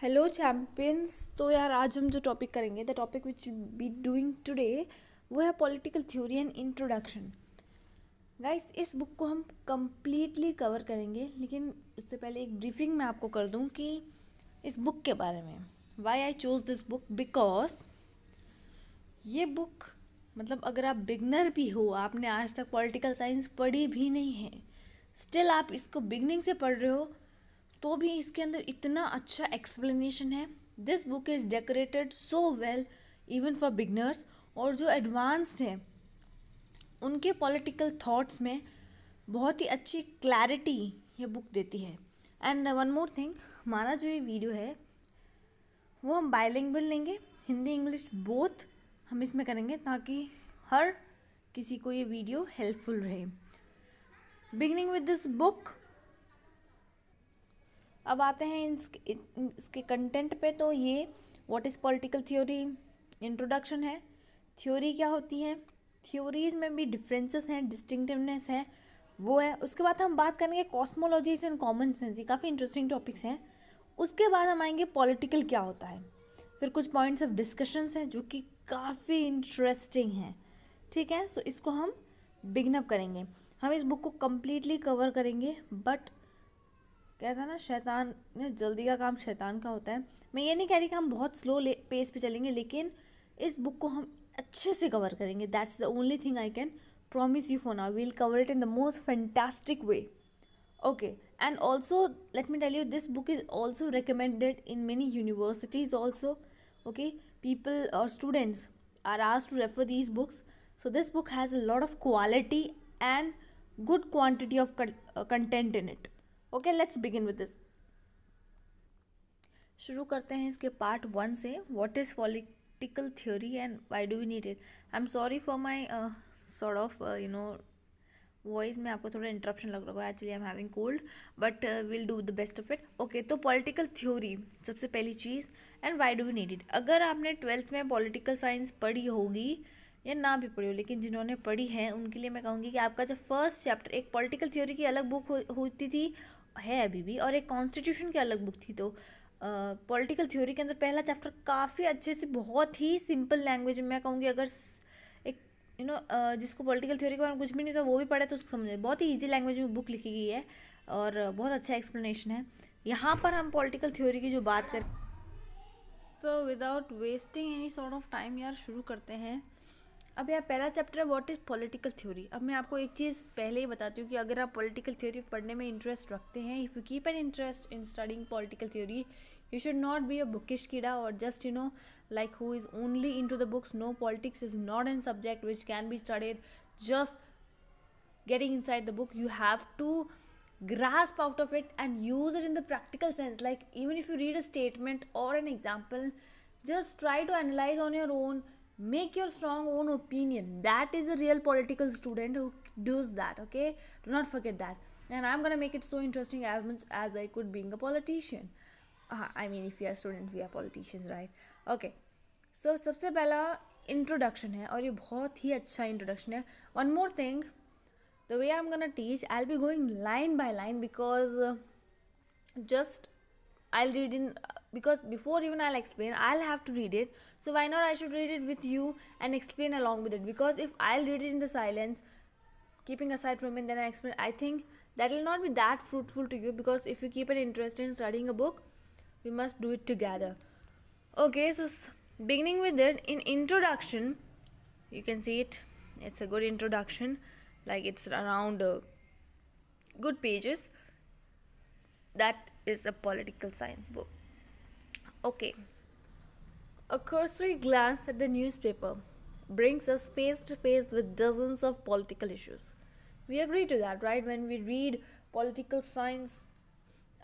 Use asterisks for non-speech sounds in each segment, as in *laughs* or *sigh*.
Hello champions तो यार आज हम जो टॉपिक करेंगे the topic which be doing today वो है political theory and introduction guys इस बुक को हम कम्प्लीटली कवर करेंगे लेकिन उससे पहले एक ब्रीफिंग मैं आपको कर दूं कि इस बुक के बारे में why I choose this book because ये बुक मतलब अगर आप बिगनर भी हो आपने आज तक पॉलिटिकल साइंस पढ़ी भी नहीं है स्टिल आप इसको बिगनिंग से पढ़ रहे हो तो भी इसके अंदर इतना अच्छा एक्सप्लेनेशन है this book is decorated so well even for beginners और जो एडवांस्ड हैं उनके पॉलिटिकल थॉट्स में बहुत ही अच्छी क्लैरिटी ये बुक देती है एंड वन मोर थिंग हमारा जो ये वीडियो है वो हम बायलिंगुअल लेंगे हिंदी इंग्लिश बोथ हम इसमें करेंगे ताकि हर किसी को ये वीडियो हेल्पफुल रहे बिगनिंग विद दिस बुक अब आते हैं इसके इसके कंटेंट पे तो ये what is political theory introduction है थ्योरी क्या होती है थ्योरीज में भी डिफरेंसेस हैं डिस्टिंगटिवनेस है वो है उसके बाद हम बात करेंगे कॉस्मोलॉजीज एंड कॉमन सेंस ये काफ़ी इंटरेस्टिंग टॉपिक्स हैं उसके बाद हम आएंगे पॉलिटिकल क्या होता है फिर कुछ पॉइंट्स ऑफ डिस्कशंस हैं जो कि काफ़ी इंटरेस्टिंग हैं ठीक है सो so, इसको हम बिगनअप करेंगे हम इस बुक को कम्प्लीटली कवर करेंगे बट कहता है ना शैतान जल्दी का काम शैतान का होता है मैं ये नहीं कह रही कि हम बहुत स्लो पेस पे चलेंगे लेकिन इस बुक को हम अच्छे से कवर करेंगे that's the only thing I can promise you for now we'll cover it in the most fantastic way okay and also let me tell you this book is also recommended in many universities also okay people और students are आज to refer these books so this book has a lot of quality and good quantity of content in it okay let's begin with this शुरू करते हैं इसके part one से what is political theory and why do we need it I am sorry for my sort of you know voice में आपको थोड़ा interruption लग रहा है actually I am having cold but will do the best of it okay तो political theory सबसे पहली चीज़ and why do we need it अगर आपने ट्वेल्थ में पॉलिटिकल साइंस पढ़ी होगी या ना भी पढ़ी हो लेकिन जिन्होंने पढ़ी है उनके लिए मैं कहूँगी कि आपका जब फर्स्ट चैप्टर एक पॉलिटिकल थ्योरी की अलग बुक हो, होती थी है अभी भी और एक कॉन्स्टिट्यूशन की अलग बुक थी तो पॉलिटिकल थ्योरी के अंदर पहला चैप्टर काफ़ी अच्छे से बहुत ही सिंपल लैंग्वेज में मैं कहूँगी अगर एक यू नो जिसको पॉलिटिकल थ्योरी के बारे में कुछ भी नहीं था वो भी पढ़े तो उसको समझे बहुत ही ईजी लैंग्वेज में बुक लिखी गई है और बहुत अच्छा एक्सप्लेनेशन है यहाँ पर हम पॉलिटिकल थ्योरी की जो बात करें so without wasting any sort of time यार शुरू करते हैं अब यार पहला चैप्टर है व्हाट इज़ पॉलिटिकल थ्योरी अब मैं आपको एक चीज़ पहले ही बताती हूँ कि अगर आप पॉलिटिकल थ्योरी पढ़ने में इंटरेस्ट रखते हैं if you keep an interest in studying political theory you should not be a bookish कीड़ा और just you know like who is only into the books no politics is not an subject which can be studied just getting inside the book you have to grasp out of it and use it in the practical sense like even if you read a statement और an example just try to analyse on your own make your strong own opinion that is a real political student who does that okay do not forget that and i'm gonna make it so interesting as much as i could being a politician uh, i mean if we are student we are politicians right okay so सबसे पहला introduction है और ये बहुत ही अच्छा introduction है one more thing the way I am i teach I be going line by line because just I read in because before even I'll explain, I'll have to read it. So why not I should read it with you and explain along with it? Because if I'll read it in the silence, keeping aside from it, then I explain. I think that will not be that fruitful to you because if you keep an interest in studying a book, we must do it together. Okay, so beginning with it in introduction, you can see it. It's a good introduction, like it's around uh, good pages. That is a political science book. Okay. A cursory glance at the newspaper brings us face to face with dozens of political issues. We agree to that, right? When we read political science,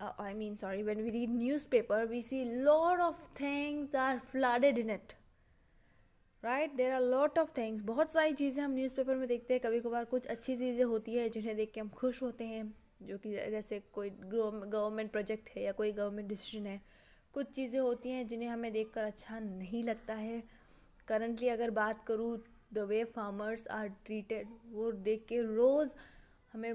uh, I mean, sorry, when we read newspaper, we see a lot of things are flooded in it. Right there are lot of things बहुत सारी चीज़ें हम newspaper में देखते हैं कभी कभार कुछ अच्छी चीज़ें होती है जिन्हें देख के हम खुश होते हैं जो कि जैसे कोई गवर्नमेंट प्रोजेक्ट है या कोई गवर्नमेंट डिसीजन है कुछ चीज़ें होती हैं जिन्हें हमें कर अच्छा नहीं लगता है करंटली अगर बात करूँ the way farmers are treated वो देख के रोज़ हमें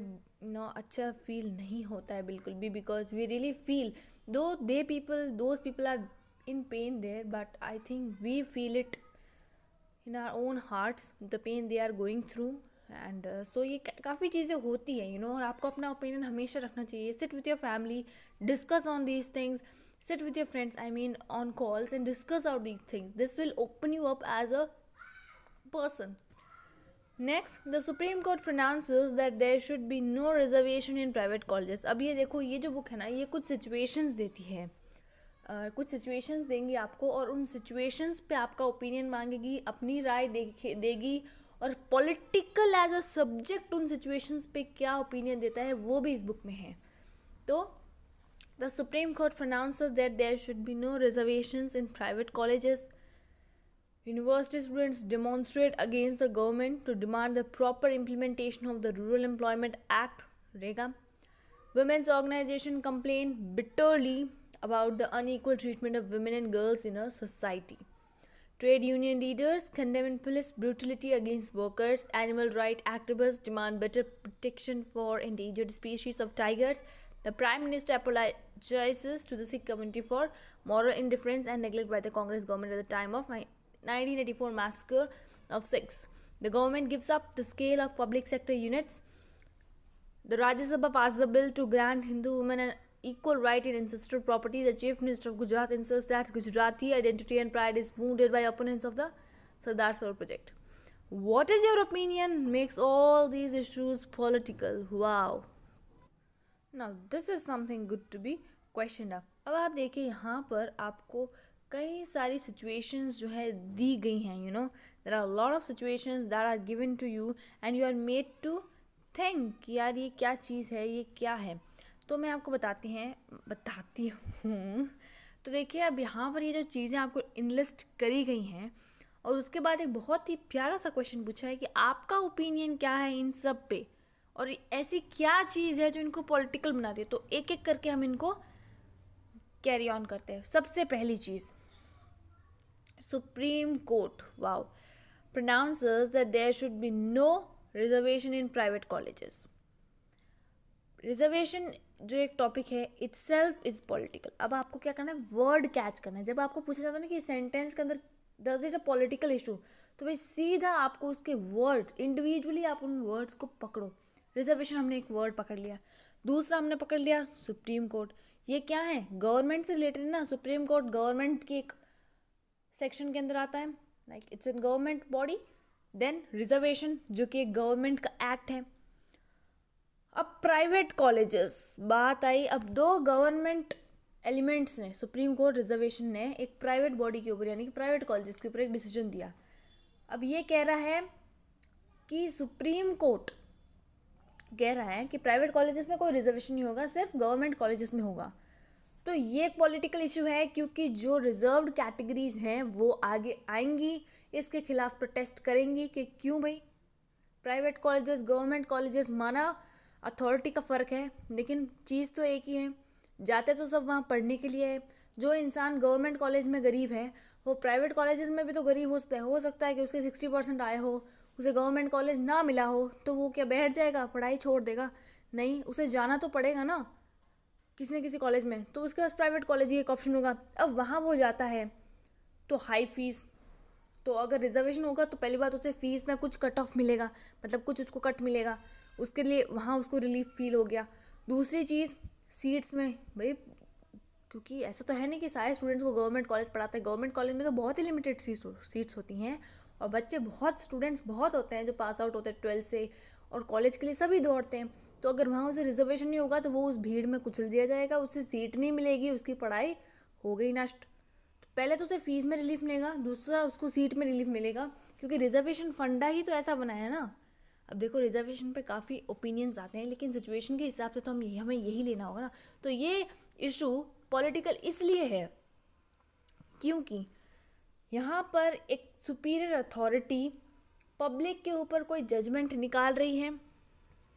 ना अच्छा फील नहीं होता है बिल्कुल भी because we really feel though they people those people are in pain there but I think we feel it in our own hearts the pain they are going through and so ये काफ़ी चीज़ें होती हैं you no और आपको अपना opinion हमेशा रखना चाहिए sit with your family discuss on these things sit with your friends i mean on calls and discuss out these things this will open you up as a person next the supreme court pronounces that there should be no reservation in private colleges अब ये देखो ये जो book है ना ये कुछ situations देती है Uh, कुछ सिचुएशंस देंगी आपको और उन सिचुएशंस पे आपका ओपिनियन मांगेगी अपनी राय देखे देगी और पॉलिटिकल एज अ सब्जेक्ट उन सिचुएशंस पे क्या ओपिनियन देता है वो भी इस बुक में है तो The Supreme Court pronounces that there should be no reservations in private colleges. University students demonstrate against the government to demand the proper implementation of the Rural Employment Act, REGA. Women's organizations complain bitterly about the unequal treatment of women and girls in our society. Trade union leaders condemn police brutality against workers. Animal rights activists demand better protection for endangered species of tigers the Prime Minister apologizes to the Sikh community for moral indifference and neglect by the Congress government at the time of 1984 massacre of Sikhs. The government gives up the scale of public sector units. The Rajya Sabha passes a bill to grant Hindu women an equal right in ancestral property. The Chief Minister of Gujarat insists that Gujarati identity and pride is wounded by opponents of the Sardar Sarovar project. What is your opinion makes all these issues political. Wow. Now this is something good to be question up अब आप देखिए यहाँ पर आपको कई सारी situations जो है दी गई हैं you know there are lot of situations that are given to you and you are made to think कि यार ये क्या चीज़ है ये क्या है तो मैं आपको बताती हैं बताती हूँ तो देखिए अब यहाँ पर ये जो चीज़ें आपको इनलिस्ट करी गई हैं और उसके बाद एक बहुत ही प्यारा सा क्वेश्चन पूछा है कि आपका ओपिनियन क्या है इन सब पे और ऐसी क्या चीज़ है जो इनको पॉलिटिकल बनाती है तो एक एक करके हम इनको कैरी ऑन करते हैं सबसे पहली चीज़ supreme court wow pronouncers that there should be no reservation in private colleges reservation जो एक टॉपिक है इट्स सेल्फ इज़ पॉलिटिकल अब आपको क्या करना है वर्ड कैच करना है जब आपको पूछा जाता है ना कि सेंटेंस के अंदर दस इज अ पॉलिटिकल इशू तो भाई सीधा आपको उसके वर्ड्स इंडिविजुअली आप उन वर्ड्स को पकड़ो रिजर्वेशन हमने एक वर्ड पकड़ लिया दूसरा हमने पकड़ लिया सुप्रीम कोर्ट ये क्या है गवर्नमेंट से रिलेटेड ना सुप्रीम कोर्ट गवर्नमेंट की एक सेक्शन के अंदर आता है like it's an government body then reservation जो कि एक गवर्नमेंट का एक्ट है अब प्राइवेट कॉलेजेस बात आई अब दो गवर्नमेंट एलिमेंट्स ने सुप्रीम कोर्ट रिजर्वेशन ने एक प्राइवेट बॉडी के ऊपर यानी कि प्राइवेट कॉलेजेस के ऊपर एक डिसीजन दिया अब ये कह रहा है कि सुप्रीम कोर्ट कह रहा है कि प्राइवेट कॉलेजेस में कोई रिजर्वेशन नहीं होगा सिर्फ गवर्नमेंट कॉलेजेस में होगा तो ये एक पॉलिटिकल इशू है क्योंकि जो रिजर्व्ड कैटेगरीज हैं वो आगे आएंगी इसके खिलाफ प्रोटेस्ट करेंगी कि क्यों भाई प्राइवेट कॉलेजेस गवर्नमेंट कॉलेजेस माना अथॉरिटी का फ़र्क है लेकिन चीज़ तो एक ही है जाते तो सब वहाँ पढ़ने के लिए है जो इंसान गवर्नमेंट कॉलेज में गरीब है वो प्राइवेट कॉलेजेस में भी तो गरीब हो सकता है हो सकता है कि उसके सिक्सटी परसेंट आए हो उसे गवर्नमेंट कॉलेज ना मिला हो तो वो क्या बैठ जाएगा पढ़ाई छोड़ देगा नहीं उसे जाना तो पड़ेगा ना किसी न किसी कॉलेज में तो उसके पास प्राइवेट कॉलेज ही एक ऑप्शन होगा अब वहाँ वो जाता है तो हाई फीस तो अगर रिजर्वेशन होगा तो पहली बात उसे फ़ीस में कुछ कट ऑफ मिलेगा मतलब कुछ उसको कट मिलेगा उसके लिए वहाँ उसको रिलीफ फील हो गया दूसरी चीज़ सीट्स में भाई क्योंकि ऐसा तो है नहीं कि सारे स्टूडेंट्स को गवर्नमेंट कॉलेज पढ़ाते हैं गवर्नमेंट कॉलेज में तो बहुत ही लिमिटेड सीट्स सीट्स होती हैं और बच्चे बहुत स्टूडेंट्स बहुत होते हैं जो पास आउट होते हैं ट्वेल्थ से और कॉलेज के लिए सभी दौड़ते हैं तो अगर वहाँ उसे रिजर्वेशन नहीं होगा तो वो उस भीड़ में कुचल दिया जाएगा उसे सीट नहीं मिलेगी उसकी पढ़ाई हो गई नष्ट तो पहले तो उसे फ़ीस में रिलीफ मिलेगा दूसरा उसको सीट में रिलीफ मिलेगा क्योंकि रिजर्वेशन फंडा ही तो ऐसा बना है ना अब देखो रिजर्वेशन पे काफ़ी ओपिनियंस आते हैं लेकिन सिचुएशन के हिसाब से तो हम यही हमें यही लेना होगा ना तो ये इशू पॉलिटिकल इसलिए है क्योंकि यहाँ पर एक सुपीरियर अथॉरिटी पब्लिक के ऊपर कोई जजमेंट निकाल रही है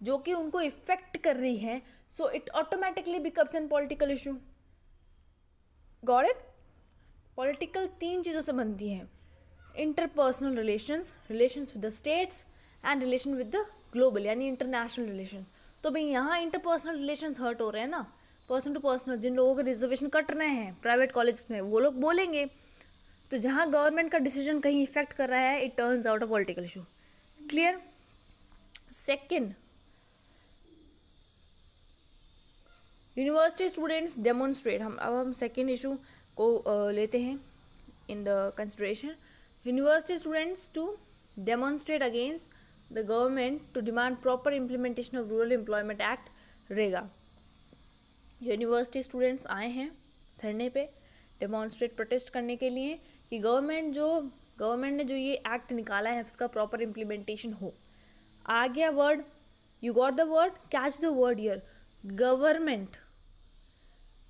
जो कि उनको इफ़ेक्ट कर रही है so it automatically becomes an political issue got it political तीन चीज़ों से बनती हैं interpersonal relations relations with the states and relation with the global यानी इंटरनेशनल रिलेशंस तो भाई यहाँ इंटरपर्सनल रिलेशंस हर्ट हो रहे हैं ना पर्सन टू पर्सनल जिन लोगों के रिजर्वेशन कट रहे हैं प्राइवेट कॉलेज में वो लोग बोलेंगे तो जहाँ गवर्नमेंट का डिसीजन कहीं इफेक्ट कर रहा है it turns out a political issue clear second university students demonstrate हम अब हम सेकेंड इशू को लेते हैं in the consideration university students to demonstrate against the government to demand proper implementation of rural employment act रेगा university students आए हैं धरने पे डेमॉन्स्ट्रेट प्रोटेस्ट करने के लिए कि गवर्नमेंट जो गवर्नमेंट ने जो ये एक्ट निकाला है उसका प्रॉपर इम्प्लीमेंटेशन हो आ गया word you got the word catch the word here government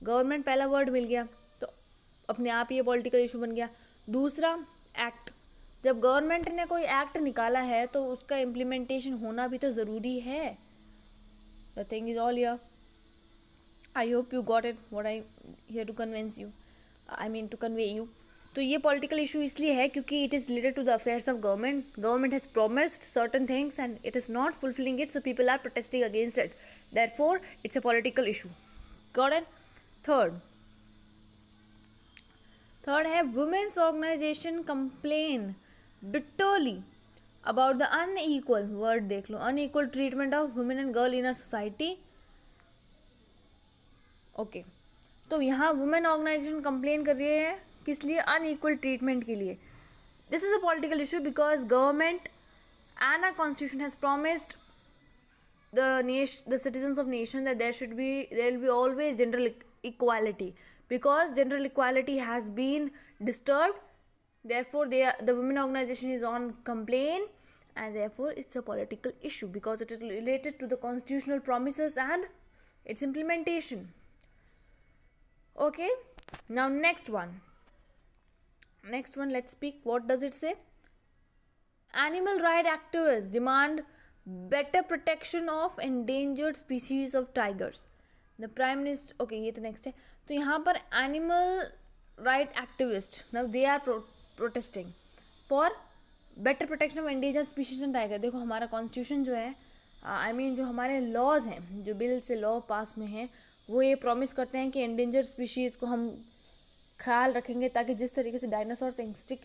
government पहला वर्ड मिल गया तो अपने आप ये पॉलिटिकल इशू बन गया दूसरा एक्ट जब गवर्नमेंट ने कोई एक्ट निकाला है तो उसका इम्प्लीमेंटेशन होना भी तो ज़रूरी है the thing is all here I hope you got it what I here to convince you I mean to convey you तो ये पॉलिटिकल इशू इसलिए है क्योंकि it is related to the affairs of government government has promised certain things and it is not fulfilling it so people are protesting against it therefore it's a political issue got and third third है women's organisation complain bitterly about the unequal word देख लो unequal treatment of women and girl in our society okay तो यहाँ women organisation complain कर रही है किस लिए अनईक्वल ट्रीटमेंट के लिए this is a political issue because government and our constitution has promised the nation the citizens of nation that there should be there will be always general equality because general equality has been disturbed therefore they the women organization is on complaint and therefore it's a political issue because it is related to the constitutional promises and its implementation okay now next one next one let's speak what does it say animal right activists demand better protection of endangered species of tigers the prime minister okay ये तो next है तो यहाँ पर animal right activist now they are protesting for better protection of endangered species and tiger देखो हमारा constitution जो है I uh, I mean mean, जो हमारे लॉज हैं जो बिल से लॉ पास में हैं वो ये प्रॉमिस करते हैं कि एंडेंजर्ड स्पीशीज़ को हम ख्याल रखेंगे ताकि जिस तरीके से से एक्सटिक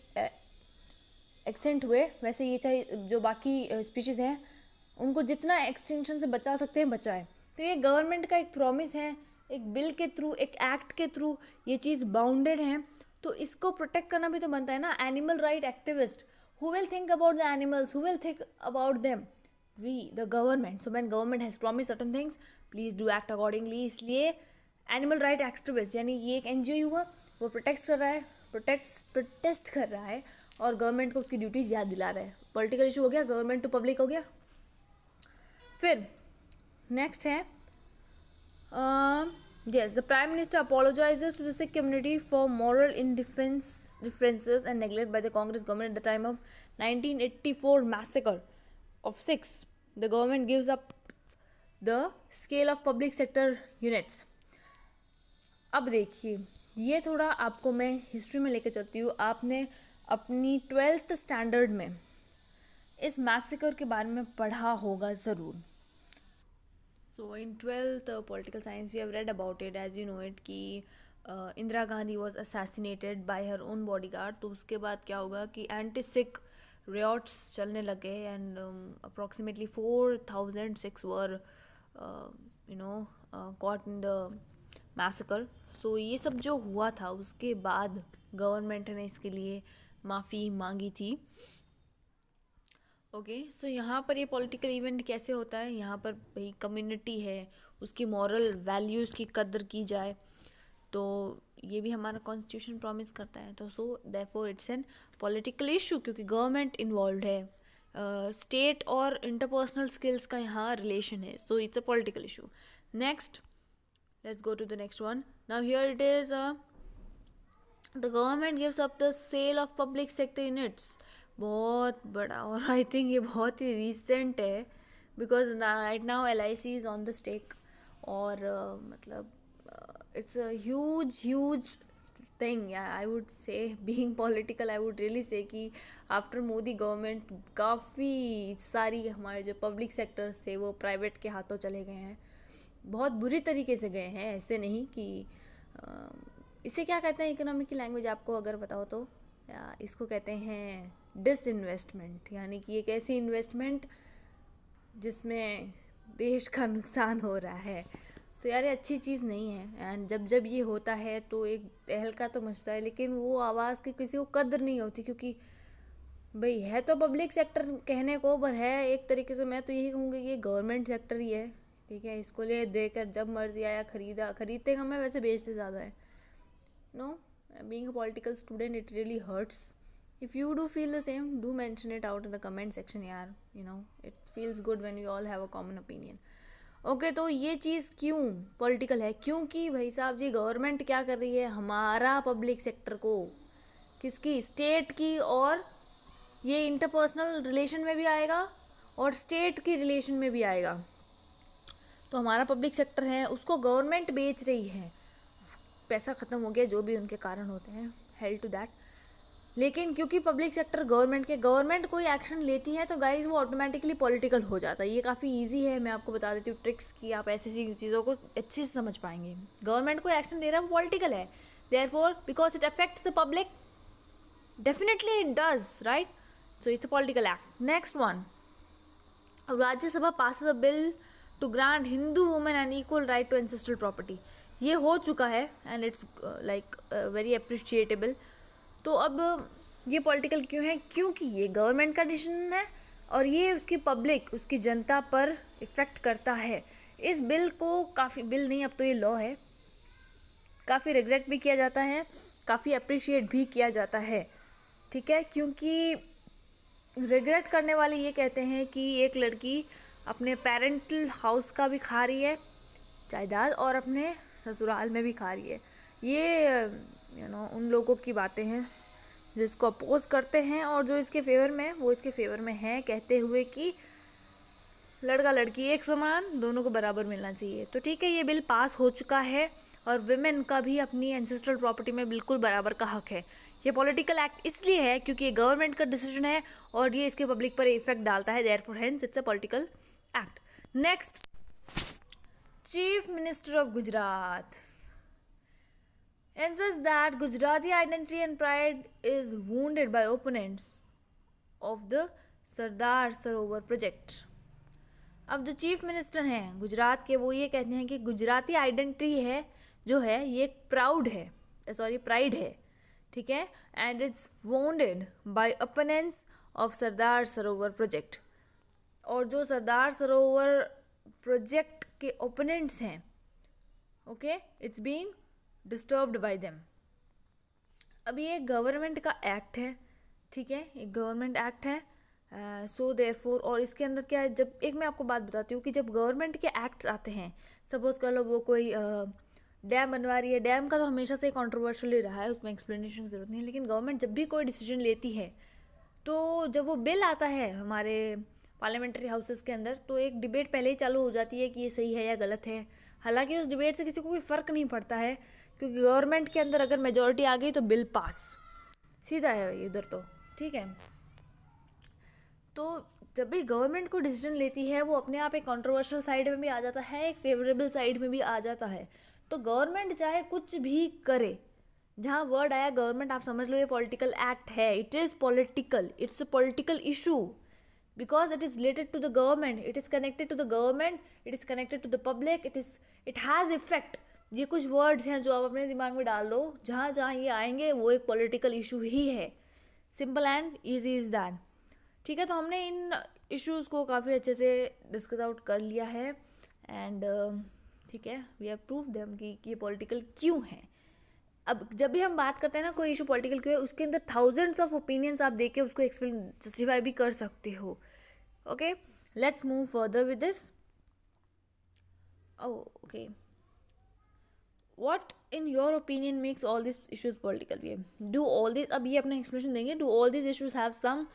एक्सटेंट हुए वैसे ये चाहे जो बाकी स्पीशीज़ हैं उनको जितना एक्सटेंशन से बचा सकते हैं बचाएं तो ये गवर्नमेंट का एक प्रॉमिस है एक बिल के थ्रू एक एक्ट के थ्रू ये चीज़ बाउंडेड है तो इसको प्रोटेक्ट करना भी तो बनता है ना animal right activist who will think about the animals who will think about them we the government so man government has promise certain things please do act accordingly इसलिए एनिमल राइट एक्टिविस्ट यानी ये एक N हुआ वो protect कर रहा है protect protest कर रहा है और गवर्नमेंट को उसकी ड्यूटीज याद दिला रहा है पॉलिटिकल इशू हो गया गवर्नमेंट टू पब्लिक हो गया फिर नेक्स्ट है yes the prime minister apologise to दिख community for moral in defence difference and neglect by the Congress government at the time of nineteen eighty four of six the government gives up the scale of public sector units अब देखिए ये थोड़ा आपको मैं history में लेके चलती हूँ आपने अपनी ट्वेल्थ स्टैंडर्ड में इस मैसेकर के बारे में पढ़ा होगा ज़रूर so in twelfth political science we have read about it as you know it कि Indira Gandhi was assassinated by her own bodyguard तो उसके बाद क्या होगा कि एंटी सिक रेट्स चलने लगे and approximately four thousand six were you know caught in the massacre so ये सब जो हुआ था उसके बाद गवर्नमेंट ने इसके लिए माफ़ी मांगी थी ओके okay, सो so यहाँ पर ये पॉलिटिकल इवेंट कैसे होता है यहाँ पर भाई कम्युनिटी है उसकी मॉरल वैल्यूज़ की कदर की जाए तो ये भी हमारा कॉन्स्टिट्यूशन प्रॉमिस करता है तो so therefore it's an political issue क्योंकि गवर्नमेंट इन्वॉल्व है स्टेट uh, और इंटरपर्सनल स्किल्स का यहाँ रिलेशन है so it's a political issue next let's go to the next one now here it is uh, the government gives up the sale of public sector units बहुत बड़ा और आई think ये बहुत ही recent है because right now L I C is on the stake और uh, मतलब it's a huge huge thing I would say being political I would really say कि आफ्टर मोदी गवर्नमेंट काफ़ी सारी हमारे जो पब्लिक सेक्टर्स थे वो प्राइवेट के हाथों चले गए हैं बहुत बुरी तरीके से गए हैं ऐसे नहीं कि इसे क्या कहते हैं इकोनॉमिक की लैंग्वेज आपको अगर बताओ तो इसको कहते हैं डिस इन्वेस्टमेंट यानी कि एक ऐसी इन्वेस्टमेंट जिसमें देश का नुकसान हो रहा है तो यार ये अच्छी चीज़ नहीं है एंड जब जब ये होता है तो एक तहलका तो मचता है लेकिन वो आवाज़ की किसी को कदर नहीं होती क्योंकि भाई है तो पब्लिक सेक्टर कहने को पर है एक तरीके से मैं तो यही कहूँगी कि गवर्नमेंट सेक्टर ही है ठीक है इसको ले देकर जब मर्जी आया खरीदा खरीदते है वैसे बेचते ज़्यादा है no being political student it really hurts if you do feel the same do mention it out in the comment section यार you know it feels good when you all have a common opinion okay okay, तो ये चीज़ क्यों political है क्योंकि भाई साहब जी government क्या कर रही है हमारा पब्लिक सेक्टर को किसकी स्टेट की और ये इंटरपर्सनल रिलेशन में भी आएगा और स्टेट की रिलेशन में भी आएगा तो हमारा पब्लिक सेक्टर है उसको गवर्नमेंट बेच रही है पैसा ख़त्म हो गया जो भी उनके कारण होते हैं हेल्प टू दैट लेकिन क्योंकि पब्लिक सेक्टर गवर्नमेंट के गवर्नमेंट कोई एक्शन लेती है तो गाइज वो ऑटोमेटिकली पॉलिटिकल हो जाता है ये काफ़ी ईजी है मैं आपको बता देती हूँ ट्रिक्स की आप ऐसी ऐसी चीज़ों को अच्छे से समझ पाएंगे गवर्नमेंट कोई एक्शन ले रहा है वो पॉलिटिकल है there for because it affects the public definitely it does right so it's a political act next one Rajya Sabha pass the bill to grant Hindu women an equal right to ancestral property ये हो चुका है and it's like very appreciable तो अब uh, ये political क्यों है क्योंकि ये गवर्नमेंट का डिसीजन है और ये उसकी पब्लिक उसकी जनता पर इफ़ेक्ट करता है इस बिल को काफ़ी बिल नहीं अब तो ये लॉ है काफ़ी रिग्रेट भी किया जाता है काफ़ी अप्रिशिएट भी किया जाता है ठीक है क्योंकि रिग्रेट करने वाले ये कहते हैं कि एक लड़की अपने पेरेंटल हाउस का भी खा रही है जायदाद और अपने ससुराल में भी खा रही है ये यू नो उन लोगों की बातें हैं जो इसको अपोज करते हैं और जो इसके फेवर में वो इसके फेवर में हैं कहते हुए कि लड़का लड़की एक समान दोनों को बराबर मिलना चाहिए तो ठीक है ये बिल पास हो चुका है और वेमेन का भी अपनी एंसेस्ट्रल प्रॉपर्टी में बिल्कुल बराबर का हक है ये पॉलिटिकल एक्ट इसलिए है क्योंकि ये गवर्नमेंट का डिसीजन है और ये इसके पब्लिक पर इफेक्ट डालता है there therefore hence it's a political act next chief minister of Gujarat insists that Gujarati identity and pride is wade by opponents of the Sardar Sarovar project अब जो चीफ मिनिस्टर हैं गुजरात के वो ये कहते हैं कि गुजराती आइडेंटिटी है जो है ये प्राउड है सॉरी eh, प्राइड है ठीक है and it's wounded by opponents of Sardar Sarovar project और जो सरदार सरोवर प्रोजेक्ट के ओपोनेंट्स हैं okay it's being disturbed by them अब ये गवर्नमेंट का एक्ट है ठीक है एक गवर्नमेंट एक्ट है सो देर फोर और इसके अंदर क्या है जब एक मैं आपको बात बताती हूँ कि जब गवर्नमेंट के एक्ट्स आते हैं सपोज़ कर लो वो कोई डैम uh, बनवा रही है डैम का तो हमेशा से कॉन्ट्रोवर्शली रहा है उसमें एक्सप्लेनेशन की ज़रूरत नहीं लेकिन गवर्नमेंट जब भी कोई डिसीजन लेती है तो जब वो बिल आता है हमारे पार्लियामेंट्री हाउसेस के अंदर तो एक डिबेट पहले ही चालू हो जाती है कि ये सही है या गलत है हालांकि उस डिबेट से किसी को कोई फ़र्क नहीं पड़ता है क्योंकि गवर्नमेंट के अंदर अगर मेजोरिटी आ गई तो बिल पास सीधा है भाई इधर तो ठीक है तो जब भी गवर्नमेंट को डिसीजन लेती है वो अपने आप एक कंट्रोवर्शियल साइड में भी आ जाता है एक फेवरेबल साइड में भी आ जाता है तो गवर्नमेंट चाहे कुछ भी करे जहाँ वर्ड आया गवर्नमेंट आप समझ लो ये पॉलिटिकल एक्ट है it is political it's a political issue because it is related to the government it is connected to the government it is connected to the public it is it has effect ये कुछ words हैं जो आप अपने दिमाग में डाल दो जहाँ जहाँ ये आएंगे वो एक पॉलिटिकल इशू ही है simple and easy is than ठीक है तो हमने इन इश्यूज़ को काफ़ी अच्छे से डिस्कस आउट कर लिया है एंड uh, ठीक है वी हैव प्रूव देम कि ये पॉलिटिकल क्यों है अब जब भी हम बात करते हैं ना कोई इशू पॉलिटिकल की उसके अंदर थाउजेंड्स ऑफ ओपिनियंस आप देख के उसको एक्सप्लेन जस्टिफाई भी कर सकते हो okay let's move further with this okay what in your opinion makes all this issues political भी डू ऑल दिस अब ये अपना एक्सप्लेनेशन देंगे do all this issues have some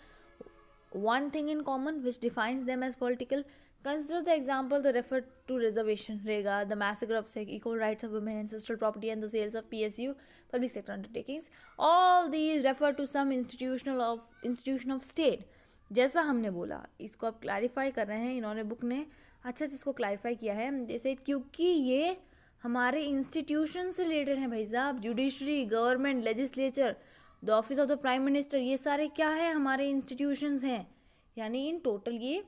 one thing in common which defines them as political Consider the example that referred to reservation Rega, the massacre of Sikh, equal rights of women, ancestral property, and the sales of PSU, public sector undertakings. All these refer to some institutional of institution of state. जैसा हमने बोला इसको आप clarify कर रहे हैं इन्होंने book ने अच्छा से इसको क्लैरिफाई किया है जैसे क्योंकि ये हमारे इंस्टीट्यूशन से रिलेटेड हैं भाई साहब judiciary government legislature the office of the prime minister ये सारे क्या है हमारे इंस्टीट्यूशंस हैं यानी इन टोटल ये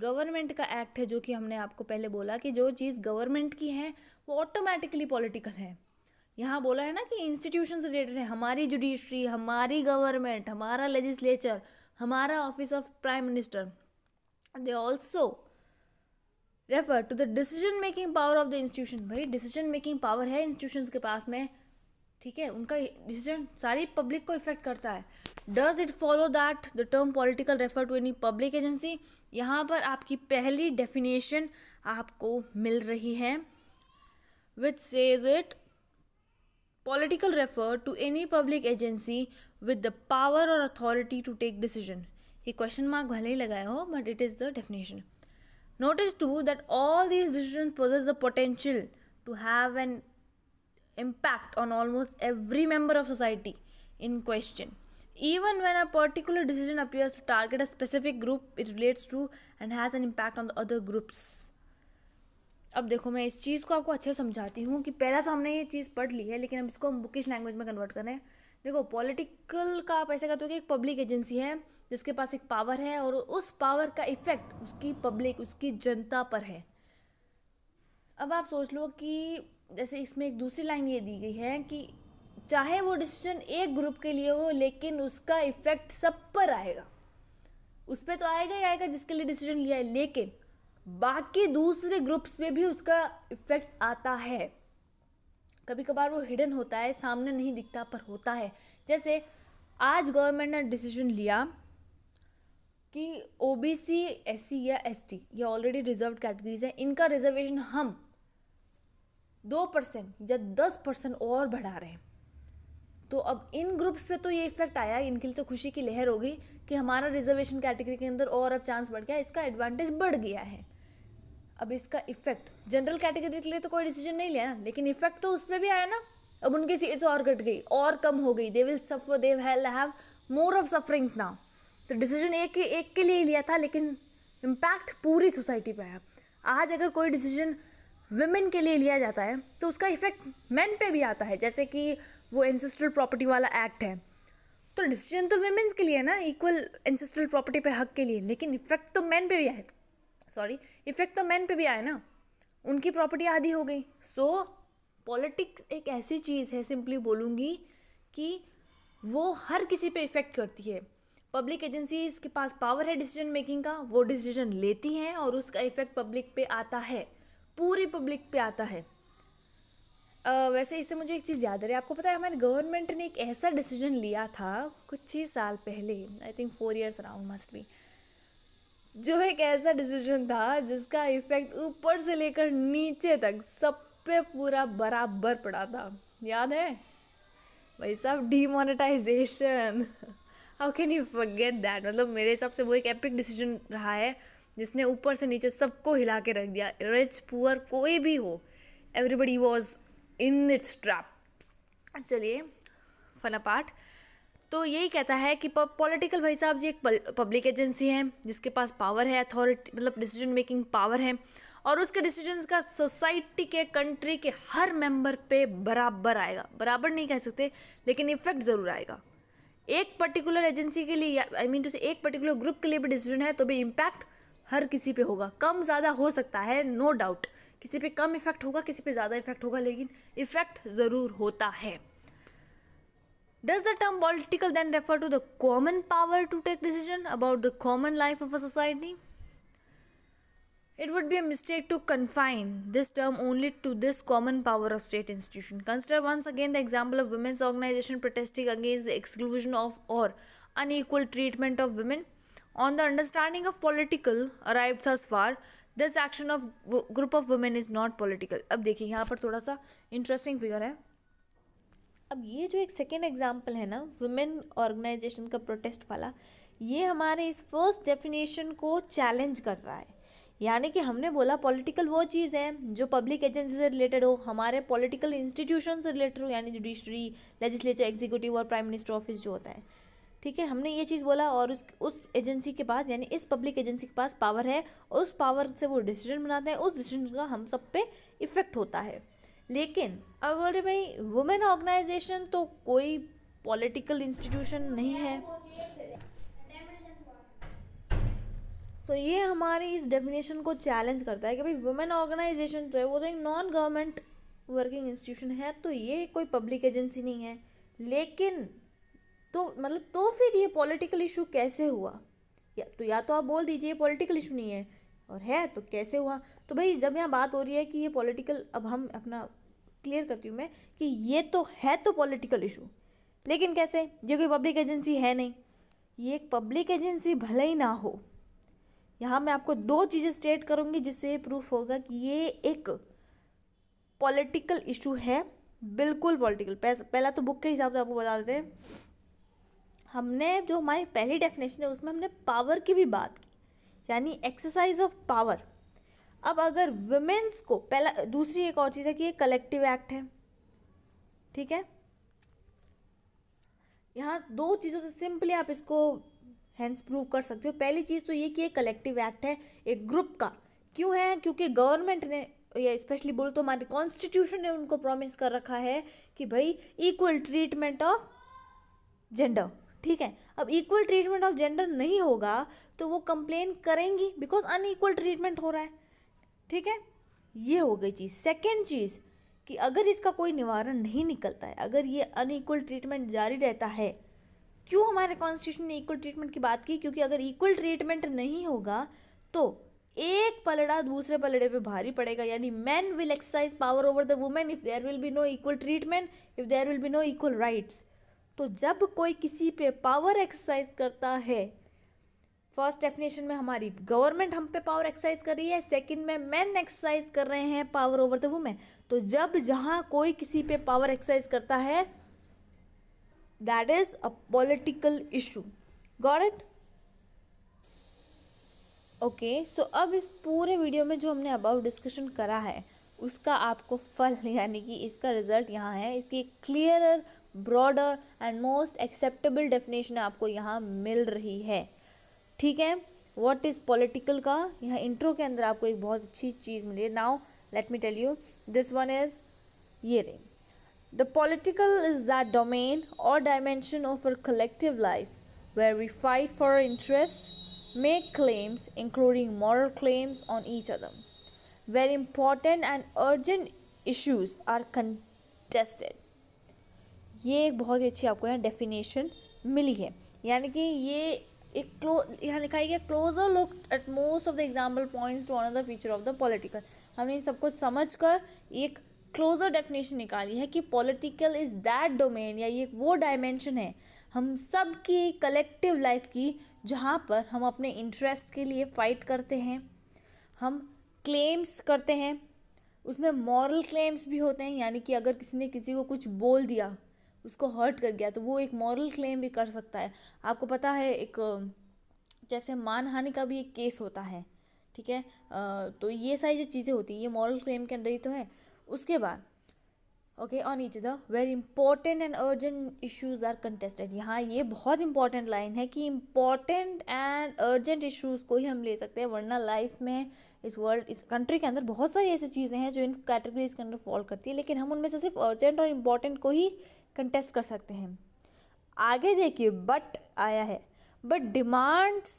गवर्नमेंट का एक्ट है जो कि हमने आपको पहले बोला कि जो चीज़ गवर्नमेंट की है वो ऑटोमेटिकली पॉलिटिकल है यहाँ बोला है ना कि इंस्टीट्यूशन से रिलेटेड है हमारी जुडिशरी हमारी गवर्नमेंट हमारा लेजिस्लेचर हमारा office of prime minister they also refer to the decision making power of the institution भाई डिसीजन मेकिंग पावर है इंस्टीट्यूशन के पास में ठीक है उनका डिसीजन सारी पब्लिक को इफेक्ट करता है does it follow that the term political refer to any public agency यहाँ पर आपकी पहली डेफिनेशन आपको मिल रही है which says it political refer to any public agency with the power और अथॉरिटी टू टेक डिसीजन ये क्वेश्चन मार्क भले ही लगाया हो but it is the definition notice to that all these decision poses the potential to have an impact on almost every member of society in question. Even when a particular decision appears to target a specific group, it relates to and has an impact on the other groups. अब देखो मैं इस चीज़ को आपको अच्छे समझाती हूँ कि पहला तो हमने ये चीज़ पढ़ ली है लेकिन अब इसको हम बुकिश लैंग्वेज में कन्वर्ट करें देखो पॉलिटिकल का आप ऐसे कहते हो कि एक पब्लिक एजेंसी है जिसके पास एक पावर है और उस पावर का इफ़ेक्ट उसकी पब्लिक उसकी जनता पर है अब आप सोच लो कि जैसे इसमें एक दूसरी लाइन ये दी गई है कि चाहे वो डिसीजन एक ग्रुप के लिए हो लेकिन उसका इफ़ेक्ट सब पर आएगा उस पर तो आएगा ही आएगा जिसके लिए डिसीजन लिया है लेकिन बाकी दूसरे ग्रुप्स में भी उसका इफ़ेक्ट आता है कभी कभार वो हिडन होता है सामने नहीं दिखता पर होता है जैसे आज गवर्नमेंट ने डिसीजन लिया कि O B C S C या एस टी ये ऑलरेडी रिजर्व कैटेगरीज हैं इनका रिजर्वेशन हम दो परसेंट या दस परसेंट और बढ़ा रहे हैं तो अब इन ग्रुप्स पे तो ये इफेक्ट आया इनके लिए तो खुशी की लहर होगी कि हमारा रिजर्वेशन कैटेगरी के अंदर और अब चांस बढ़ गया इसका एडवांटेज बढ़ गया है अब इसका इफेक्ट जनरल कैटेगरी के लिए तो कोई डिसीजन नहीं लिया ना लेकिन इफेक्ट तो उस पर भी आया ना अब उनकी सीट्स और घट गई और कम हो गई they will suffer they have more of sufferings now तो डिसीजन एक एक के लिए लिया था लेकिन इम्पैक्ट पूरी सोसाइटी पे आया आज अगर कोई डिसीजन वेमेन के लिए लिया जाता है तो उसका इफ़ेक्ट मैन पे भी आता है जैसे कि वो एंसेस्ट्रल प्रॉपर्टी वाला एक्ट है तो डिसीजन तो वेमेंस के लिए है ना इक्वल एंसेस्ट्रल प्रॉपर्टी पे हक के लिए लेकिन इफ़ेक्ट तो मैन पे भी आए सॉरी इफ़ेक्ट तो मैन पे भी आए ना उनकी प्रॉपर्टी आधी हो गई सो पॉलिटिक्स एक ऐसी चीज़ है सिंपली बोलूँगी कि वो हर किसी पे इफ़ेक्ट करती है पब्लिक एजेंसीज के पास पावर है डिसीजन मेकिंग का वो डिसीजन लेती हैं और उसका इफ़ेक्ट पब्लिक पे आता है पूरी पब्लिक पे आता है Uh, वैसे इससे मुझे एक चीज़ याद आ रही है आपको पता है हमारे गवर्नमेंट ने एक ऐसा डिसीजन लिया था कुछ ही साल पहले I think four years around must भी जो एक ऐसा डिसीजन था जिसका इफेक्ट ऊपर से लेकर नीचे तक सब पे पूरा बराबर पड़ा था याद है भाई साहब demonetisation how can you forget that मतलब मेरे हिसाब से वो एक एपिक डिसीजन रहा है जिसने ऊपर से नीचे सबको हिला के रख दिया रिच पुअर कोई भी हो everybody was in its trap चलिए फन अपार्ट तो यही कहता है कि पॉलिटिकल भाई साहब जी एक पब्लिक एजेंसी है जिसके पास पावर है अथॉरिटी मतलब डिसीजन मेकिंग पावर है और उसके डिसीजंस का सोसाइटी के कंट्री के हर मेंबर पे बराबर आएगा बराबर नहीं कह सकते लेकिन इफेक्ट ज़रूर आएगा एक पर्टिकुलर एजेंसी के लिए आई मीन टू से एक पर्टिकुलर ग्रुप के लिए भी डिसीजन है तो भी इम्पैक्ट हर किसी पे होगा कम ज़्यादा हो सकता है नो no डाउट किसी पे कम इफेक्ट होगा किसी पे ज़्यादा इफेक्ट होगा लेकिन इफेक्ट ज़रूर होता है does the term political then refer to the common power to take decision about the common life of a society it would be a mistake to confine this term only to this common power of state institution consider once again the example of women's organisation protesting against the exclusion of और unequal treatment of women On the understanding of political arrived thus far, this action of group of women is not political अब देखिए यहाँ पर थोड़ा सा interesting figure है अब ये जो एक सेकेंड एग्जाम्पल है na वुमेन ऑर्गेनाइजेशन का प्रोटेस्ट वाला ये हमारे इस फर्स्ट डेफिनेशन को चैलेंज कर रहा है यानी कि हमने बोला पॉलिटिकल वो चीज़ है जो पब्लिक एजेंसी से रिलेटेड हो हमारे पॉलिटिकल इंस्टीट्यूशन से रिलेटेड हो यानी जुडिशरी लेजिस्लेचर एग्जीक्यूटिव और प्राइम मिनिस्टर ऑफिस जो होता है ठीक है हमने ये चीज़ बोला और उस उस एजेंसी के पास यानी इस पब्लिक एजेंसी के पास पावर है और उस पावर से वो डिसीजन बनाते हैं उस डिसीजन का हम सब पे इफ़ेक्ट होता है लेकिन अब बोले भाई वुमेन ऑर्गेनाइजेशन तो कोई पॉलिटिकल इंस्टीट्यूशन नहीं है सो so, ये हमारी इस डेफिनेशन को चैलेंज करता है कि भाई वुमेन ऑर्गेनाइजेशन तो है वो तो एक नॉन गवर्नमेंट वर्किंग इंस्टीट्यूशन है तो ये कोई पब्लिक एजेंसी नहीं है लेकिन तो मतलब तो फिर ये पॉलिटिकल इशू कैसे हुआ या तो या तो आप बोल दीजिए ये पॉलिटिकल इशू नहीं है और है तो कैसे हुआ तो भाई जब यहाँ बात हो रही है कि ये पॉलिटिकल अब हम अपना क्लियर करती हूँ मैं कि ये तो है तो पॉलिटिकल इशू लेकिन कैसे ये कोई पब्लिक एजेंसी है नहीं ये एक पब्लिक एजेंसी भले ही ना हो यहाँ मैं आपको दो चीज़ें स्टेट करूँगी जिससे ये प्रूफ होगा कि ये एक पॉलिटिकल इशू है बिल्कुल पॉलिटिकल पहला तो बुक के हिसाब से आपको बता देते हैं हमने जो हमारी पहली डेफिनेशन है उसमें हमने पावर की भी बात की यानी एक्सरसाइज ऑफ पावर अब अगर वुमेन्स को पहला दूसरी एक और चीज़ है कि ये कलेक्टिव एक्ट है ठीक है यहाँ दो चीज़ों से सिंपली आप इसको हैंस प्रूव कर सकते हो पहली चीज़ तो ये कि एक कलेक्टिव एक्ट है एक ग्रुप का क्यों है क्योंकि गवर्नमेंट ने या स्पेशली बोल तो हमारे कॉन्स्टिट्यूशन ने उनको प्रॉमिस कर रखा है कि भाई इक्वल ट्रीटमेंट ऑफ जेंडर ठीक है अब इक्वल ट्रीटमेंट ऑफ जेंडर नहीं होगा तो वो कंप्लेन करेंगी बिकॉज अनइक्वल ट्रीटमेंट हो रहा है ठीक है ये हो गई चीज़ सेकेंड चीज़ कि अगर इसका कोई निवारण नहीं निकलता है अगर ये अनइक्वल ट्रीटमेंट जारी रहता है क्यों हमारे कॉन्स्टिट्यूशन ने इक्वल ट्रीटमेंट की बात की क्योंकि अगर इक्वल ट्रीटमेंट नहीं होगा तो एक पलड़ा दूसरे पलड़े पे भारी पड़ेगा यानी man will exercise power over the women if there will be no equal treatment if there will be no equal rights तो जब कोई किसी पे पावर एक्सरसाइज करता है फर्स्ट डेफिनेशन में हमारी गवर्नमेंट हम पे पावर एक्सरसाइज कर रही है सेकंड में मैन एक्सरसाइज कर रहे हैं पावर ओवर द वुमेन तो जब जहां कोई किसी पे पावर एक्सरसाइज करता है that is a political issue got it okay so अब इस पूरे वीडियो में जो हमने अबाउट डिस्कशन करा है उसका आपको फल *laughs* यानी कि इसका रिजल्ट यहाँ है इसकी एक clear broader and most acceptable definition आपको यहाँ मिल रही है ठीक है व्हाट इज़ पॉलिटिकल का यहाँ इंट्रो के अंदर आपको एक बहुत अच्छी चीज़ मिली है now let me tell you this one is ये रे the political is that domain or dimension of our collective life where we fight for interest make claims including moral claims on each other where important and urgent issues are contested ये एक बहुत ही अच्छी आपको यहाँ definition मिली है यानी कि ये एक क्लो यहाँ लिखा है कि closer look at most of the example points to another feature of the political हमने इन सबको समझ कर एक क्लोजर डेफिनेशन निकाली है कि पॉलिटिकल इज़ दैट डोमेन या ये वो डायमेंशन है हम सब की कलेक्टिव लाइफ की जहाँ पर हम अपने इंटरेस्ट के लिए फ़ाइट करते हैं हम क्लेम्स करते हैं उसमें मॉरल क्लेम्स भी होते हैं यानी कि अगर किसी ने किसी को कुछ बोल दिया उसको हर्ट कर गया तो वो एक मॉरल क्लेम भी कर सकता है आपको पता है एक जैसे मानहानि का भी एक केस होता है ठीक है तो ये सारी जो चीज़ें होती हैं ये मॉरल क्लेम के अंदर ही तो है उसके बाद okay on each the very important and urgent issues are contested यहाँ ये बहुत इंपॉर्टेंट लाइन है कि इम्पॉर्टेंट एंड अर्जेंट इश्यूज़ को ही हम ले सकते हैं वरना लाइफ में इस वर्ल्ड इस कंट्री के अंदर बहुत सारी ऐसी चीज़ें हैं जो इन कैटेगरीज के अंदर फॉल करती है लेकिन हम उनमें से सिर्फ अर्जेंट और इम्पॉर्टेंट को ही कंटेस्ट कर सकते हैं आगे देखिए बट आया है but demands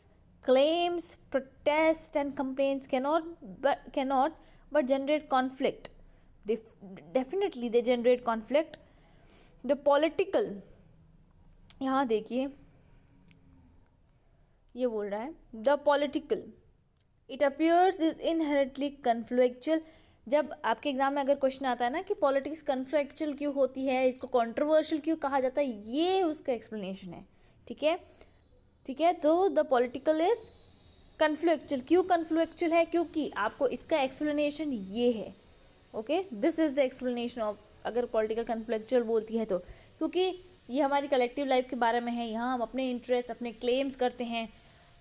claims protest and complaints cannot cannot but generate conflict definitely they generate conflict the political यहाँ देखिए ये बोल रहा है the political it appears is inherently conflictual जब आपके एग्जाम में अगर क्वेश्चन आता है ना कि पॉलिटिक्स कन्फ्लुएक्चुअल क्यों होती है इसको कॉन्ट्रोवर्शियल क्यों कहा जाता है ये उसका एक्सप्लेनेशन है ठीक है ठीक है तो द पॉलिटिकल इज कन्फ्लुएक्चुअल क्यों कन्फ्लुएक्चुअल है क्योंकि आपको इसका एक्सप्लेनेशन ये है okay this is the explanation of अगर पॉलिटिकल कन्फ्लेक्चुअल बोलती है तो क्योंकि ये हमारी कलेक्टिव लाइफ के बारे में है यहाँ हम अपने इंटरेस्ट अपने क्लेम्स करते हैं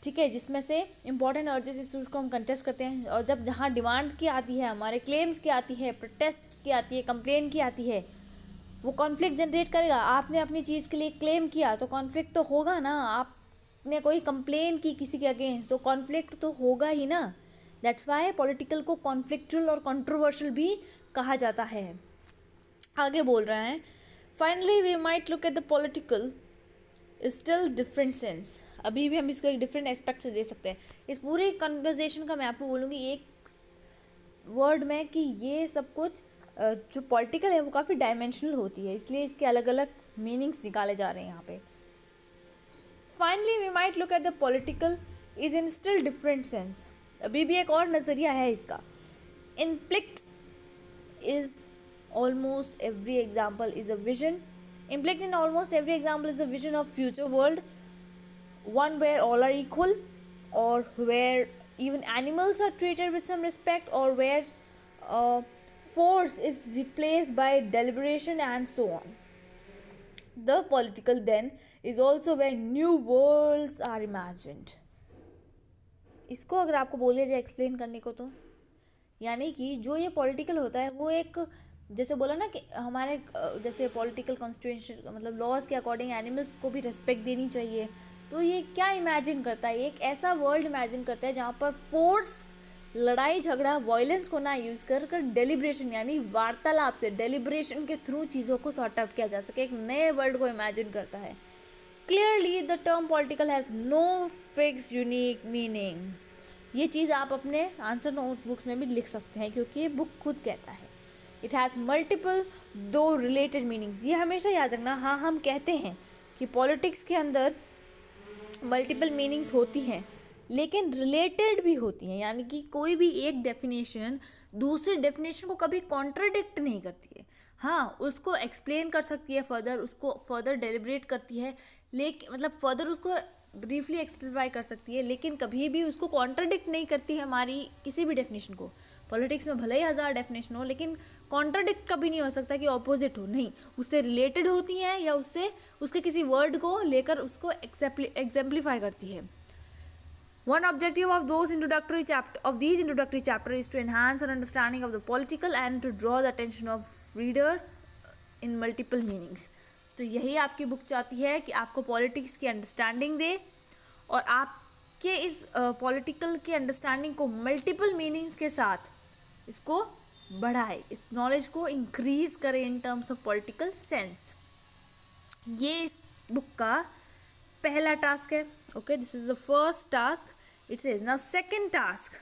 ठीक है जिसमें से इंपॉर्टेंट अर्जेस इशूज़ को हम कंटेस्ट करते हैं और जब जहाँ डिमांड की आती है हमारे क्लेम्स की आती है प्रोटेस्ट की आती है कंप्लेन की आती है वो कॉन्फ्लिक्ट जनरेट करेगा आपने अपनी चीज़ के लिए क्लेम किया तो कॉन्फ्लिक्ट तो होगा ना आपने कोई कंप्लेन की किसी के अगेंस्ट तो कॉन्फ्लिक्ट तो होगा ही ना दैट्स वाई पॉलिटिकल को कॉन्फ्लिक्चुअल और कॉन्ट्रोवर्शल भी कहा जाता है आगे बोल रहे हैं finally we might look at the political still different sense अभी भी हम इसको एक डिफरेंट एस्पेक्ट से दे सकते हैं इस पूरी कन्वर्जेशन का मैं आपको बोलूँगी एक वर्ड में कि ये सब कुछ जो पॉलिटिकल है वो काफ़ी डायमेंशनल होती है इसलिए इसके अलग अलग मीनिंग्स निकाले जा रहे हैं यहाँ पे finally we might look at the political is in still different sense अभी भी एक और नज़रिया है इसका implicit is almost every example is a vision implicit in almost every example is a vision of future world one where all are equal or where even animals are treated with some respect or where uh, force is replaced by deliberation and so on the political then is also where new worlds are imagined इसको अगर आपको बोल दिया जाए explain करने को तो यानी कि जो ये पॉलिटिकल होता है वो एक जैसे बोला ना कि हमारे जैसे पॉलिटिकल कॉन्स्टिट्यूशन मतलब लॉज के अकॉर्डिंग एनिमल्स को भी रिस्पेक्ट देनी चाहिए तो ये क्या इमेजिन करता है एक ऐसा वर्ल्ड इमेजिन करता है जहाँ पर फोर्स लड़ाई झगड़ा वॉयलेंस को ना यूज़ कर कर डेलीब्रेशन यानी वार्तालाप से डेलीब्रेशन के थ्रू चीज़ों को सॉर्ट आउट किया जा सके एक नए वर्ल्ड को इमेजिन करता है clearly the term political has no fix unique meaning ये चीज़ आप अपने आंसर नोट बुक्स में भी लिख सकते हैं क्योंकि ये बुक खुद कहता है it has multiple though related meanings ये हमेशा याद रखना हाँ हम कहते हैं कि पॉलिटिक्स के अंदर मल्टीपल मीनिंग्स होती हैं लेकिन रिलेटेड भी होती हैं यानी कि कोई भी एक डेफिनेशन दूसरे डेफिनेशन को कभी कॉन्ट्राडिक्ट नहीं करती है हाँ उसको एक्सप्लेन कर सकती है फर्दर उसको फर्दर डेलिब्रेट करती है लेकिन मतलब फर्दर उसको ब्रीफली एक्सप्लीफाई कर सकती है लेकिन कभी भी उसको कॉन्ट्राडिक्ट नहीं करती है हमारी किसी भी डेफिनेशन को पॉलिटिक्स में भले ही हज़ार डेफिनेशन हो लेकिन कॉन्ट्राडिक्ट कभी नहीं हो सकता कि ऑपोजिट हो नहीं उससे रिलेटेड होती हैं या उससे उसके किसी वर्ड को लेकर उसको एग्जाम्प्लीफाई करती है one objective of those introductory chapter of these introductory chapter is to enhance an understanding of the political and to draw the attention of readers in multiple meanings तो यही आपकी बुक चाहती है कि आपको पॉलिटिक्स की अंडरस्टैंडिंग दे और आपके इस पॉलिटिकल uh, की अंडरस्टैंडिंग को मल्टीपल मीनिंग्स के साथ इसको बढ़ाए इस नॉलेज को इंक्रीज करें in terms of political sense ये इस बुक का पहला टास्क है okay this is the first task it's is now second task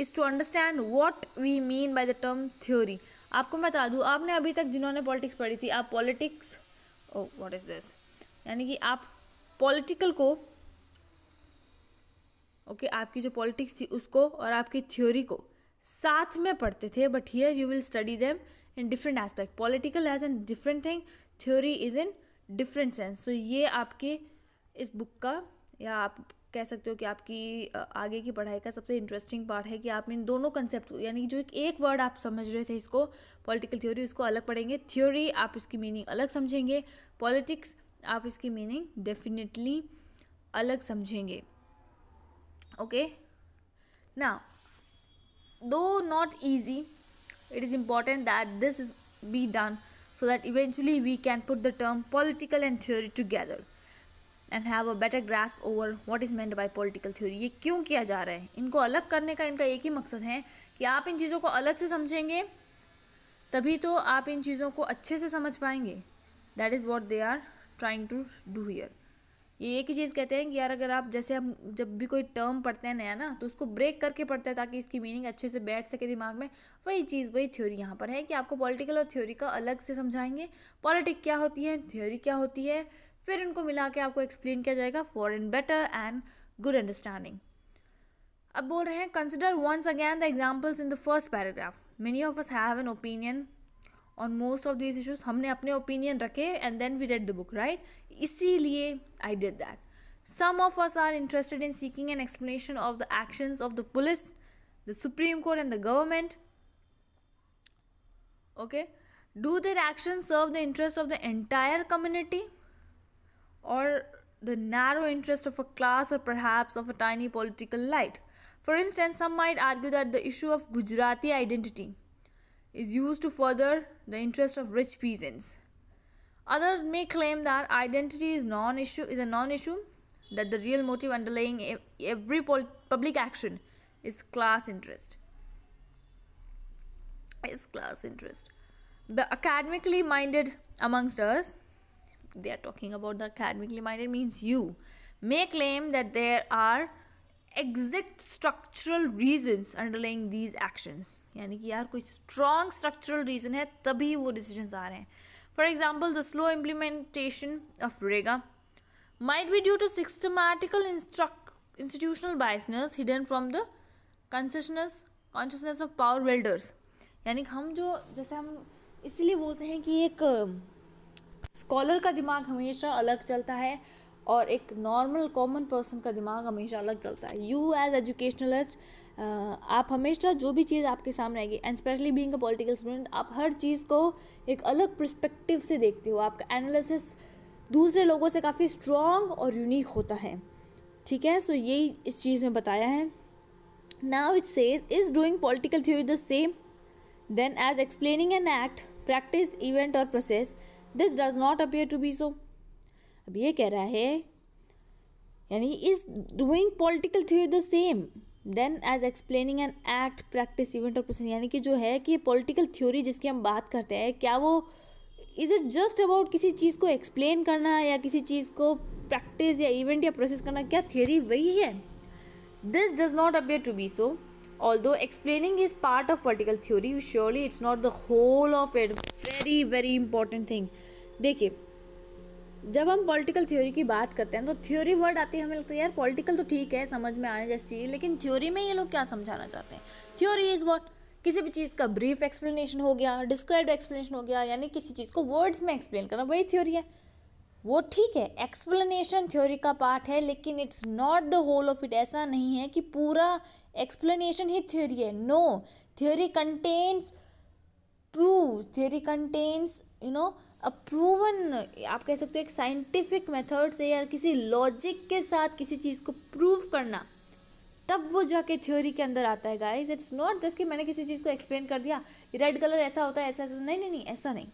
is to understand what we mean by the term theory आपको मैं बता दूँ आपने अभी तक जिन्होंने पॉलिटिक्स पढ़ी थी आप पॉलिटिक्स वॉट इज़ दिस यानी कि आप पॉलिटिकल को ओके okay, आपकी जो पॉलिटिक्स थी उसको और आपकी थ्योरी को साथ में पढ़ते थे but here you will study them in different aspect political as an different thing theory is in different sense so ये आपके इस बुक का या आप कह सकते हो कि आपकी आगे की पढ़ाई का सबसे इंटरेस्टिंग पार्ट है कि आप इन दोनों कंसेप्ट यानी जो एक एक वर्ड आप समझ रहे थे इसको पॉलिटिकल थ्योरी उसको अलग पढ़ेंगे थ्योरी आप इसकी मीनिंग अलग समझेंगे पॉलिटिक्स आप इसकी मीनिंग डेफिनेटली अलग समझेंगे ओके ना though not easy it is important that this is be done so that eventually we can put the term political and theory together and have a better grasp over what is meant by political theory ये क्यों किया जा रहा है इनको अलग करने का इनका एक ही मकसद है कि आप इन चीज़ों को अलग से समझेंगे तभी तो आप इन चीज़ों को अच्छे से समझ पाएंगे that is what they are trying to do here ये एक ही चीज़ कहते हैं कि यार अगर आप जैसे हम जब भी कोई टर्म पढ़ते हैं नया ना तो उसको ब्रेक करके पढ़ते हैं ताकि इसकी मीनिंग अच्छे से बैठ सके दिमाग में वही चीज़ वही थ्योरी यहाँ पर है कि आपको पॉलिटिकल और थ्योरी का अलग से समझाएंगे पॉलिटिक क्या होती है थ्योरी क्या होती है फिर उनको मिला के आपको एक्सप्लेन किया जाएगा for an better and good understanding अब बोल रहे हैं consider once again the examples in the first paragraph many of us have an opinion on most of these issues हमने अपने opinion रखे and then we read the book right इसीलिए I did that some of us are interested in seeking an explanation of the actions of the police the supreme court and the government okay do their actions serve the interest of the entire community or the narrow interest of a class or perhaps of a tiny political light for instance some might argue that the issue of gujarati identity is used to further the interest of rich peasants. Others may claim that identity is non-issue is a non-issue, that the real motive underlying every public action is class interest. Is class interest. The academically minded amongst us, they are talking about the academically minded means you, may claim that there are exact structural reason underlying these actions यानी कि यार कोई strong structural reason है तभी वो decision आ रहे हैं for example the slow implementation of रेगा might be due to systematical institutional biasness hidden from the consciousness consciousness of power wielders यानी हम जो जैसे हम इसलिए बोलते हैं कि एक स्कॉलर um, का दिमाग हमेशा अलग चलता है और एक नॉर्मल कॉमन पर्सन का दिमाग हमेशा अलग चलता है यू एज एजुकेशनलिस्ट आप हमेशा जो भी चीज़ आपके सामने आएगी and specially being a political student आप हर चीज़ को एक अलग प्रस्पेक्टिव से देखते हो आपका एनालिसिस दूसरे लोगों से काफ़ी स्ट्रॉन्ग और यूनिक होता है ठीक है सो यही इस चीज़ में बताया है now it says is doing political theory the same then as explaining an act practice event और process this does not appear to be so अब ये कह रहा है यानी is doing political theory the same then as explaining an act practice event और process यानी कि जो है कि पॉलिटिकल थ्योरी जिसकी हम बात करते हैं क्या वो इज़ इट जस्ट अबाउट किसी चीज़ को एक्सप्लेन करना या किसी चीज़ को प्रैक्टिस या इवेंट या प्रोसेस करना क्या थियोरी वही है this does not appear to be so although explaining is part of political theory surely it's not the whole of it very very important thing देखिए जब हम पॉलिटिकल थ्योरी की बात करते हैं तो थ्योरी वर्ड आती है हमें लगता है यार पॉलिटिकल तो ठीक है समझ में आने जैसी चीज़ लेकिन थ्योरी में ये लोग क्या समझाना चाहते हैं थ्योरी इज़ वॉट किसी भी चीज़ का ब्रीफ एक्सप्लेनेशन हो गया डिस्क्राइब एक्सप्लेनेशन हो गया यानी किसी चीज़ को वर्ड्स में एक्सप्लेन करना वही थ्योरी है वो ठीक है एक्सप्लेनेशन थ्योरी का पार्ट है लेकिन it's not the whole of it ऐसा नहीं है कि पूरा एक्सप्लेनेशन ही थ्योरी है no theory contains prove theory contains you know proven आप कह सकते हो एक साइंटिफिक मेथड से या किसी लॉजिक के साथ किसी चीज़ को प्रूव करना तब वो जाके थ्योरी के अंदर आता है गाइज इट्स नॉट जस्ट कि मैंने किसी चीज़ को एक्सप्लेन कर दिया रेड कलर ऐसा होता है ऐसा ऐसा नहीं नहीं नहीं ऐसा नहीं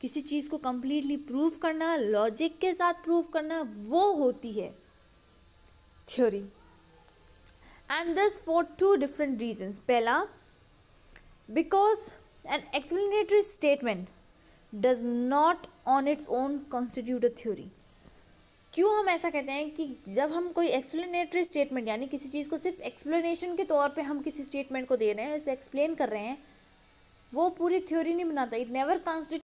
किसी चीज़ को कम्प्लीटली प्रूव करना लॉजिक के साथ प्रूव करना वो होती है theory and this for two different reasons पहला because an explanatory statement does not on its own constitute a theory क्यों हम ऐसा कहते हैं कि जब हम कोई एक्सप्लेनेटरी स्टेटमेंट यानी किसी चीज़ को सिर्फ एक्सप्लेनेशन के तौर पे हम किसी स्टेटमेंट को दे रहे हैं इसे एक्सप्लेन कर रहे हैं वो पूरी थ्योरी नहीं बनाता इट नेवर